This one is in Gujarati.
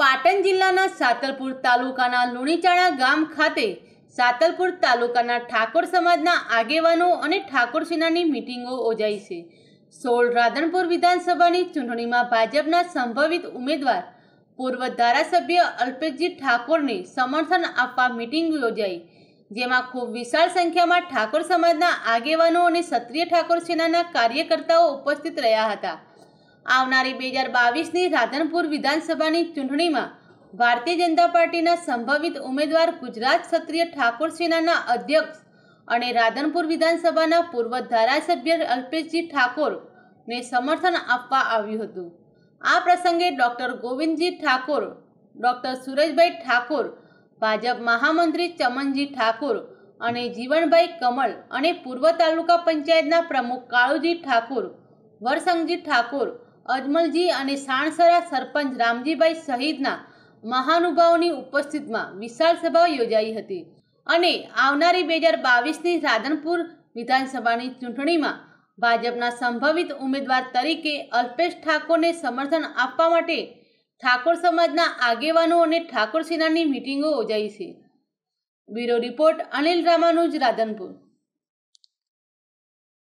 પાટણ જિલ્લાના સાતલપુર તાલુકાના લુણીચાળા ગામ ખાતે સાતલપુર તાલુકાના ઠાકોર સમાજના આગેવાનો અને ઠાકોર સેનાની મિટિંગો યોજાઈ છે સોળ રાધનપુર વિધાનસભાની ચૂંટણીમાં ભાજપના સંભવિત ઉમેદવાર પૂર્વ ધારાસભ્ય અલ્પેશજી ઠાકોરને સમર્થન આપવા મિટિંગ યોજાઈ જેમાં ખૂબ વિશાળ સંખ્યામાં ઠાકોર સમાજના આગેવાનો અને ક્ષત્રિય ઠાકોર સેનાના કાર્યકર્તાઓ ઉપસ્થિત રહ્યા હતા આવનારી બે હજાર બાવીસની રાધનપુર વિધાનસભાની ચૂંટણીમાં ભારતીય જનતા પાર્ટીના સંભવિત ઉમેદવાર ગુજરાત ક્ષત્રિય ઠાકોર સેનાના અધ્યક્ષ અને રાધનપુર વિધાનસભાના પૂર્વ ધારાસભ્ય અલ્પેશજી ઠાકોરને સમર્થન આપવા આવ્યું હતું આ પ્રસંગે ડૉક્ટર ગોવિંદજી ઠાકોર ડૉક્ટર સુરજભાઈ ઠાકોર ભાજપ મહામંત્રી ચમનજી ઠાકોર અને જીવણભાઈ કમળ અને પૂર્વ તાલુકા પંચાયતના પ્રમુખ કાળુજી ઠાકોર વરસંગજી ઠાકોર અજમલજી અને સાણસરા સરપંચ રામજીભાઈ સહિતના મહાનુભાવોની ઉપસ્થિતમાં વિશાળ સભા યોજાઈ હતી અને આવનારી બે હજાર બાવીસની રાધનપુર વિધાનસભાની ચૂંટણીમાં ભાજપના સંભવિત ઉમેદવાર તરીકે અલ્પેશ ઠાકોરને સમર્થન આપવા માટે ઠાકોર સમાજના આગેવાનો અને ઠાકોર સેનાની મિટિંગો યોજાઈ છે બ્યુરો રિપોર્ટ અનિલ રામાનુજ રાધનપુર